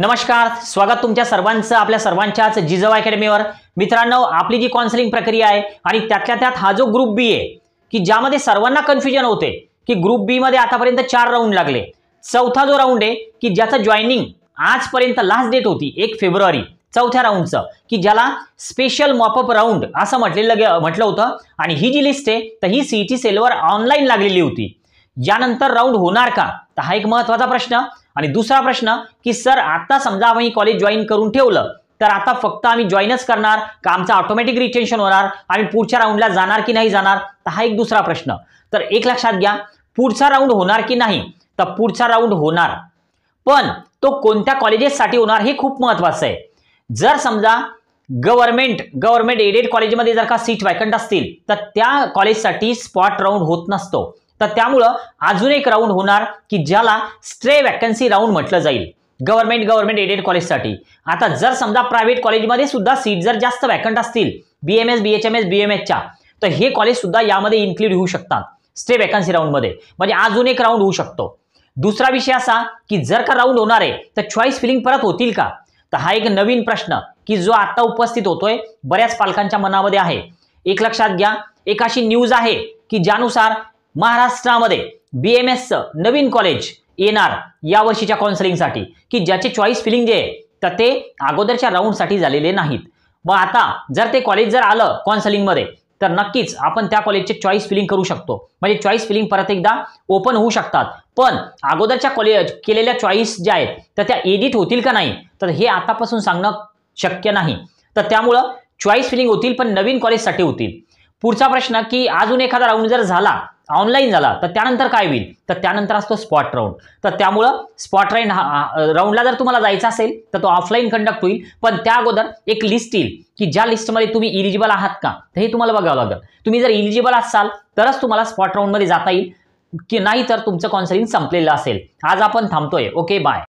नमस्कार स्वागत तुमच्या सर्वांचं आपल्या सर्वांच्याच जिजव अकॅडमीवर मित्रांनो आपली जी काउन्सिलिंग प्रक्रिया आहे आणि त्यातल्या त्यात हा जो ग्रुप बी आहे की ज्यामध्ये सर्वांना कन्फ्युजन होते की ग्रुप बी मध्ये आतापर्यंत चार राऊंड लागले चौथा जो राऊंड आहे की ज्याचं जॉईनिंग आजपर्यंत लास्ट डेट होती एक फेब्रुवारी चौथ्या राऊंडचं की ज्याला स्पेशल मॉपअप राऊंड असं म्हटलेलं म्हटलं होतं आणि ही जी लिस्ट आहे तर ही सीईटी सेलवर ऑनलाईन लागलेली होती यानंतर राऊंड होणार का तर हा एक महत्त्वाचा प्रश्न आणि दुसरा प्रश्न की सर आता समजा आम्ही कॉलेज जॉईन करून ठेवलं तर आता फक्त आम्ही जॉईनच करणार का आमचं ऑटोमॅटिक रिटेन्शन होणार आम्ही पुढच्या राऊंडला जाणार की नाही जाणार तर हा एक दुसरा प्रश्न तर एक लक्षात घ्या पुढचा राऊंड होणार की नाही तर पुढचा राऊंड होणार पण तो कोणत्या कॉलेजेससाठी होणार हे खूप महत्वाचं आहे जर समजा गव्हर्नमेंट गव्हर्नमेंट एडेड कॉलेजमध्ये जर का सीट वॅकंट असतील तर त्या कॉलेजसाठी स्पॉट राऊंड होत नसतो तर त्यामुळं अजून एक राऊंड होणार की ज्याला स्ट्रे वॅकन्सी राऊंड म्हटलं जाईल गव्हर्नमेंट गव्हर्नमेंट एडेड कॉलेजसाठी आता जर समजा प्रायव्हेट कॉलेजमध्ये सुद्धा सीट जर जास्त वॅकंट असतील B M S B H M S B M एसच्या तर हे कॉलेज सुद्धा यामध्ये इन्क्लूड होऊ शकतात स्ट्रे वॅकन्सी राऊंडमध्ये म्हणजे अजून एक राऊंड होऊ शकतो दुसरा विषय असा की जर का राऊंड होणार आहे तर चॉईस फिलिंग परत होतील का तर हा एक नवीन प्रश्न की जो आता उपस्थित होतोय बऱ्याच पालकांच्या मनामध्ये आहे एक लक्षात घ्या एक अशी न्यूज आहे की ज्यानुसार महाराष्ट्रामध्ये बी एम एसचं नवीन कॉलेज येणार या वर्षीच्या काउन्सिलिंगसाठी की ज्याचे चॉईस फिलिंग जे आहे तर ते अगोदरच्या राऊंडसाठी झालेले नाहीत व आता जर ते कॉलेज जर आलं काउन्सलिंगमध्ये तर नक्कीच आपण त्या कॉलेजचे चॉईस फिलिंग करू शकतो म्हणजे चॉईस फिलिंग परत एकदा ओपन होऊ शकतात पण अगोदरच्या कॉलेज केलेल्या चॉईस ज्या आहेत तर त्या एडिट होतील का नाही तर हे आतापासून सांगणं शक्य नाही तर त्यामुळं चॉईस फिलिंग होतील पण नवीन कॉलेजसाठी होतील पुढचा प्रश्न की अजून एखादा राऊंड जर झाला ऑनलाईन झाला तर त्यानंतर काय होईल तर त्यानंतर असतो स्पॉट राऊंड तर त्यामुळं स्पॉट राईन हा राऊंडला जर तुम्हाला जायचं असेल तर तो ऑफलाईन कंडक्ट होईल पण त्या अगोदर एक लिस्ट येईल की ज्या लिस्टमध्ये तुम्ही इलिजिबल आहात का तर हे तुम्हाला बघावं लागेल तुम्ही जर इलिजिबल असाल तरच तुम्हाला स्पॉट राऊंडमध्ये जाता येईल की नाही तर तुमचं कॉन्सलिंग संपलेलं असेल आज आपण थांबतोय ओके बाय